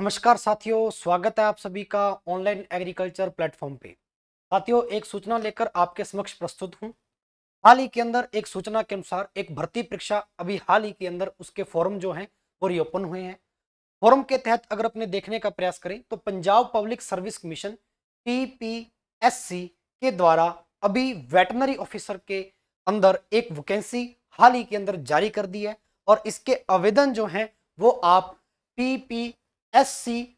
नमस्कार साथियों स्वागत है आप सभी का ऑनलाइन एग्रीकल्चर प्लेटफॉर्म पे साथियों एक सूचना लेकर आपके समक्ष प्रस्तुत हूँ हाल ही के अंदर एक सूचना के अनुसार एक भर्ती परीक्षा अभी हाल ही के अंदर उसके फॉर्म जो हैं वो रिओपन हुए हैं फॉर्म के तहत अगर अपने देखने का प्रयास करें तो पंजाब पब्लिक सर्विस कमीशन पी के द्वारा अभी वेटनरी ऑफिसर के अंदर एक वैकेंसी हाल ही के अंदर जारी कर दी है और इसके आवेदन जो हैं वो आप पी sc.nic.in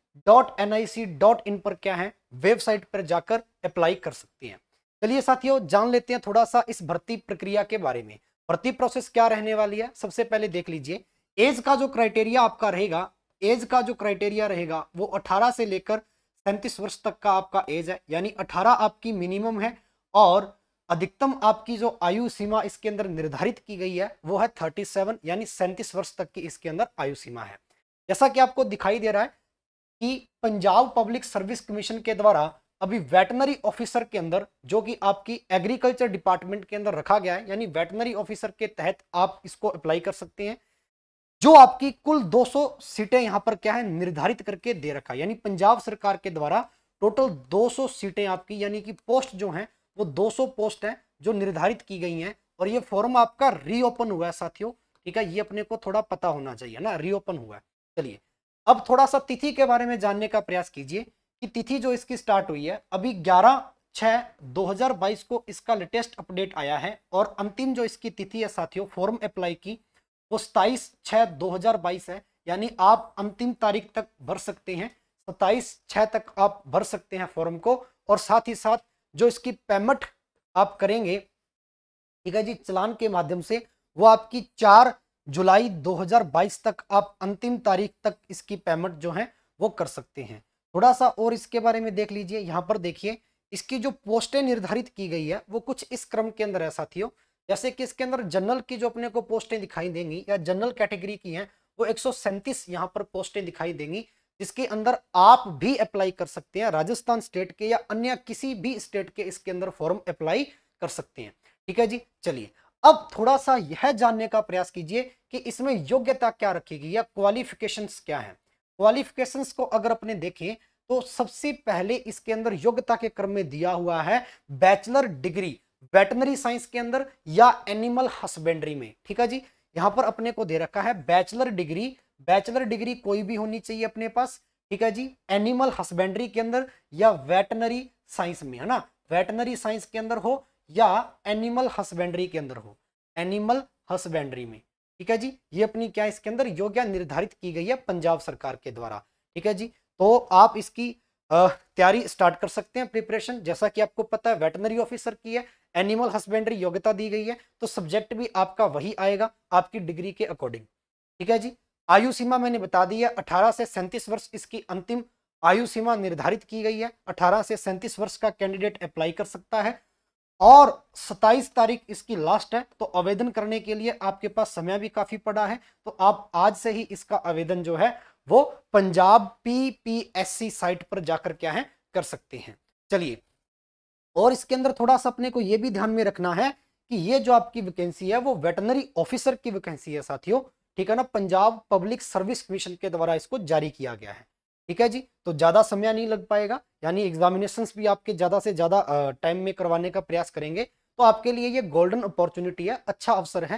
पर क्या है वेबसाइट पर जाकर अप्लाई कर सकती हैं चलिए साथियों जान लेते हैं थोड़ा सा इस भर्ती प्रक्रिया के बारे में भर्ती प्रोसेस क्या रहने वाली है सबसे पहले देख लीजिए एज का जो क्राइटेरिया आपका रहेगा एज का जो क्राइटेरिया रहेगा वो 18 से लेकर सैंतीस वर्ष तक का आपका एज है यानी 18 आपकी मिनिमम है और अधिकतम आपकी जो आयु सीमा इसके अंदर निर्धारित की गई है वो है 37 यानी सैंतीस वर्ष तक की इसके अंदर आयु सीमा है जैसा कि आपको दिखाई दे रहा है कि पंजाब पब्लिक सर्विस कमीशन के द्वारा अभी वेटनरी ऑफिसर के अंदर जो कि आपकी एग्रीकल्चर डिपार्टमेंट के अंदर रखा गया है यानी वेटनरी ऑफिसर के तहत आप इसको अप्लाई कर सकते हैं जो आपकी कुल 200 सीटें यहां पर क्या है निर्धारित करके दे रखा है यानी पंजाब सरकार के द्वारा टोटल 200 सीटें आपकी यानी कि पोस्ट जो हैं वो 200 पोस्ट हैं जो निर्धारित की गई हैं और ये फॉर्म आपका रीओपन हुआ है साथियों ठीक है ये अपने को थोड़ा पता होना चाहिए ना रीओपन हुआ है चलिए अब थोड़ा सा तिथि के बारे में जानने का प्रयास कीजिए कि तिथि जो इसकी स्टार्ट हुई है अभी ग्यारह छः 2022 को इसका लेटेस्ट अपडेट आया है और अंतिम जो इसकी तिथि है साथियों फॉर्म अप्लाई की वो सताईस छः 2022 है यानी आप अंतिम तारीख तक भर सकते हैं सताईस छः तक आप भर सकते हैं फॉर्म को और साथ ही साथ जो इसकी पेमेंट आप करेंगे ठीक है जी चलान के माध्यम से वो आपकी चार जुलाई 2022 तक आप अंतिम तारीख तक इसकी पेमेंट जो है वो कर सकते हैं थोड़ा सा और इसके बारे में देख लीजिए यहाँ पर देखिए इसकी जो पोस्टें निर्धारित की गई है वो कुछ इस क्रम के अंदर है साथियों जैसे कि इसके अंदर जनरल की जो अपने को पोस्टें दिखाई देंगी या जनरल कैटेगरी की हैं वो एक सौ यहाँ पर पोस्टें दिखाई देंगी जिसके अंदर आप भी अप्लाई कर सकते हैं राजस्थान स्टेट के या अन्य किसी भी स्टेट के इसके अंदर फॉर्म अप्लाई कर सकते हैं ठीक है जी चलिए अब थोड़ा सा यह जानने का प्रयास कीजिए कि इसमें योग्यता क्या रखेगी या क्वालिफिकेशंस क्या है क्वालिफिकेशंस को अगर अपने देखें तो सबसे पहले इसके अंदर योग्यता के क्रम में दिया हुआ है बैचलर डिग्री वेटनरी साइंस के अंदर या एनिमल हस्बेंड्री में ठीक है जी यहां पर अपने को दे रखा है बैचलर डिग्री बैचलर डिग्री कोई भी होनी चाहिए अपने पास ठीक है जी एनिमल हस्बेंड्री के अंदर या वेटनरी साइंस में है ना वेटनरी साइंस के अंदर हो या एनिमल हस्बेंड्री के अंदर हो एनिमल हस्बेंड्री में ठीक है जी ये अपनी क्या इसके अंदर योग्य निर्धारित की गई है पंजाब सरकार के द्वारा ठीक है जी तो आप इसकी तैयारी स्टार्ट कर सकते हैं प्रिपरेशन जैसा कि आपको पता है वेटनरी ऑफिसर की है एनिमल हस्बेंड्री योग्यता दी गई है तो सब्जेक्ट भी आपका वही आएगा आपकी डिग्री के अकॉर्डिंग ठीक है जी आयु सीमा मैंने बता दी है अठारह से सैंतीस वर्ष इसकी अंतिम आयु सीमा निर्धारित की गई है अठारह से सैंतीस वर्ष का कैंडिडेट अप्लाई कर सकता है और 27 तारीख इसकी लास्ट है तो आवेदन करने के लिए आपके पास समय भी काफी पड़ा है तो आप आज से ही इसका आवेदन जो है वो पंजाब पीपीएससी साइट पर जाकर क्या है कर सकते हैं चलिए और इसके अंदर थोड़ा सा अपने को ये भी ध्यान में रखना है कि ये जो आपकी वैकेंसी है वो वेटनरी ऑफिसर की वैकेंसी है साथियों ठीक है ना पंजाब पब्लिक सर्विस कमीशन के द्वारा इसको जारी किया गया है ठीक है जी तो ज़्यादा समय नहीं लग पाएगा यानी एग्जामिनेशन भी आपके ज़्यादा से ज़्यादा टाइम में करवाने का प्रयास करेंगे तो आपके लिए ये गोल्डन अपॉर्चुनिटी है अच्छा अवसर है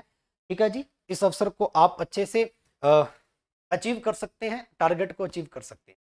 ठीक है जी इस अवसर को आप अच्छे से अचीव कर सकते हैं टारगेट को अचीव कर सकते हैं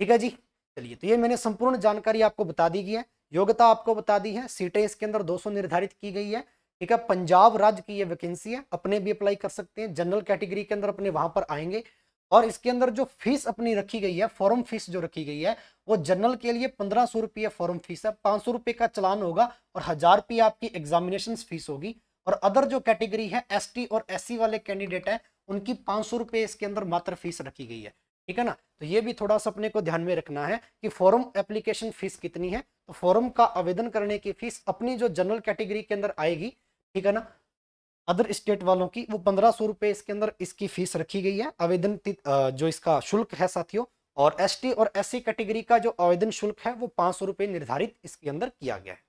ठीक है जी चलिए तो ये मैंने संपूर्ण जानकारी आपको बता दी गई है योग्यता आपको बता दी है सीटें इसके अंदर 200 निर्धारित की गई है ठीक है पंजाब राज्य की ये वैकेंसी है अपने भी अप्लाई कर सकते हैं जनरल कैटेगरी के अंदर अपने वहां पर आएंगे और इसके अंदर जो फीस अपनी रखी गई है फॉर्म फीस जो रखी गई है वो जनरल के लिए पंद्रह सौ रुपये फॉर्म फीस है पाँच सौ रुपये का चलान होगा और हजार रुपये आपकी एग्जामिनेशन फीस होगी और अदर जो कैटेगरी है एसटी और एससी वाले कैंडिडेट हैं उनकी पाँच सौ रुपये इसके अंदर मात्र फीस रखी गई है ठीक है ना तो ये भी थोड़ा सा अपने को ध्यान में रखना है कि फॉर्म एप्लीकेशन फीस कितनी है तो फॉर्म का आवेदन करने की फीस अपनी जो जनरल कैटेगरी के अंदर आएगी ठीक है ना अदर स्टेट वालों की वो पंद्रह सौ रुपये इसके अंदर इसकी फीस रखी गई है आवेदन जो इसका शुल्क है साथियों और एस और एस कैटेगरी का जो आवेदन शुल्क है वो पाँच सौ निर्धारित इसके अंदर किया गया है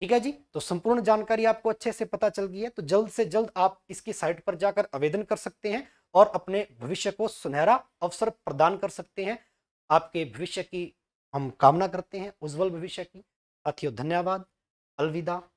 ठीक है जी तो संपूर्ण जानकारी आपको अच्छे से पता चल गई है तो जल्द से जल्द आप इसकी साइट पर जाकर आवेदन कर सकते हैं और अपने भविष्य को सुनहरा अवसर प्रदान कर सकते हैं आपके भविष्य की हम कामना करते हैं उज्जवल भविष्य की साथियों धन्यवाद अलविदा